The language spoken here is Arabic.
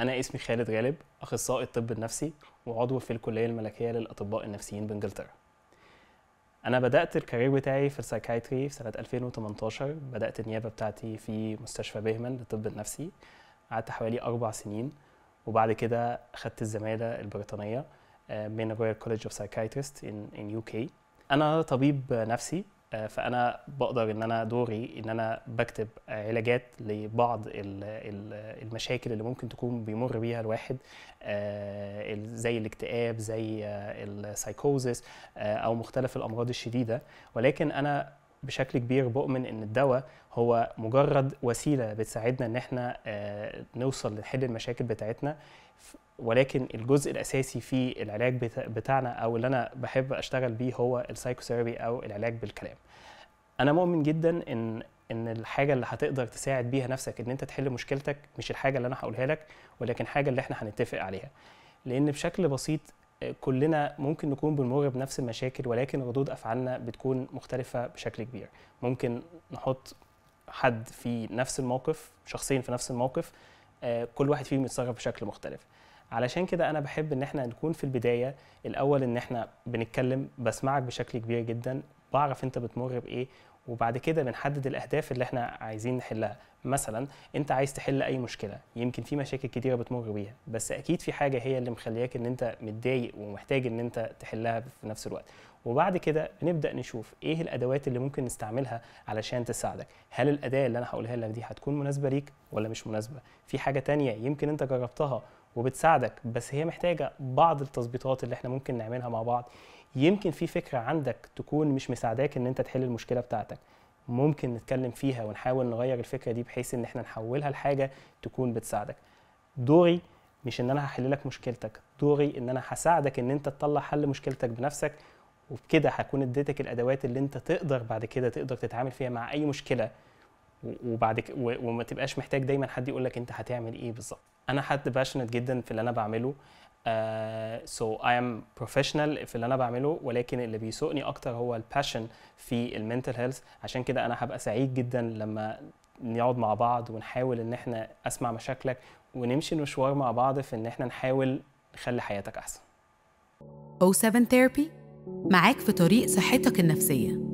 أنا اسمي خالد غالب أخصائي الطب النفسي وعضو في الكلية الملكية للأطباء النفسيين بإنجلترا. أنا بدأت الكارير بتاعي في السايكايتري في سنة 2018 بدأت النيابة بتاعتي في مستشفى بهمن للطب النفسي قعدت حوالي أربع سنين وبعد كده اخذت الزمالة البريطانية آه، من رويال كوليدج اوف ان ان يو كي أنا طبيب نفسي آه، فانا بقدر ان انا دوري ان انا بكتب علاجات لبعض المشاكل اللي ممكن تكون بيمر بيها الواحد آه، زي الاكتئاب زي آه، السايكوزيس او مختلف الامراض الشديده ولكن انا بشكل كبير بؤمن ان الدواء هو مجرد وسيله بتساعدنا ان احنا آه، نوصل لحل المشاكل بتاعتنا ولكن الجزء الاساسي في العلاج بتاعنا او اللي انا بحب اشتغل بيه هو السايكوثيرابي او العلاج بالكلام انا مؤمن جدا ان ان الحاجه اللي هتقدر تساعد بيها نفسك ان انت تحل مشكلتك مش الحاجه اللي انا هقولها لك ولكن حاجه اللي احنا هنتفق عليها لان بشكل بسيط كلنا ممكن نكون بنمر بنفس المشاكل ولكن ردود افعالنا بتكون مختلفه بشكل كبير ممكن نحط حد في نفس الموقف شخصين في نفس الموقف آه، كل واحد فيهم يتصرف بشكل مختلف علشان كده انا بحب ان احنا نكون في البدايه الاول ان احنا بنتكلم بسمعك بشكل كبير جدا بعرف انت بتمر بايه وبعد كده بنحدد الاهداف اللي احنا عايزين نحلها مثلا انت عايز تحل اي مشكله يمكن في مشاكل كتيره بتمر بيها بس اكيد في حاجه هي اللي مخلياك ان انت متضايق ومحتاج ان انت تحلها في نفس الوقت وبعد كده نبدا نشوف ايه الادوات اللي ممكن نستعملها علشان تساعدك هل الاداه اللي انا هقولها لك دي هتكون مناسبه ليك ولا مش مناسبه في حاجه تانية يمكن انت جربتها وبتساعدك بس هي محتاجه بعض التظبيطات اللي احنا ممكن نعملها مع بعض يمكن في فكره عندك تكون مش مساعداك ان انت تحل المشكله بتاعتك ممكن نتكلم فيها ونحاول نغير الفكره دي بحيث ان احنا نحولها لحاجه تكون بتساعدك دوري مش ان انا هحل لك مشكلتك دوري ان انا هساعدك ان انت تطلع حل مشكلتك بنفسك وبكده هكون اديتك الادوات اللي انت تقدر بعد كده تقدر تتعامل فيها مع اي مشكله وبعد ك... و... وما تبقاش محتاج دايما حد يقول لك انت هتعمل ايه بالظبط انا حد باشنت جدا في اللي انا بعمله سو اي ام بروفيشنال في اللي انا بعمله ولكن اللي بيسوقني اكتر هو الباشن في المنتل هيلث عشان كده انا هبقى سعيد جدا لما نقعد مع بعض ونحاول ان احنا اسمع مشاكلك ونمشي مشوار مع بعض في ان احنا نحاول نخلي حياتك احسن او 7 ثيرابي معاك في طريق صحتك النفسيه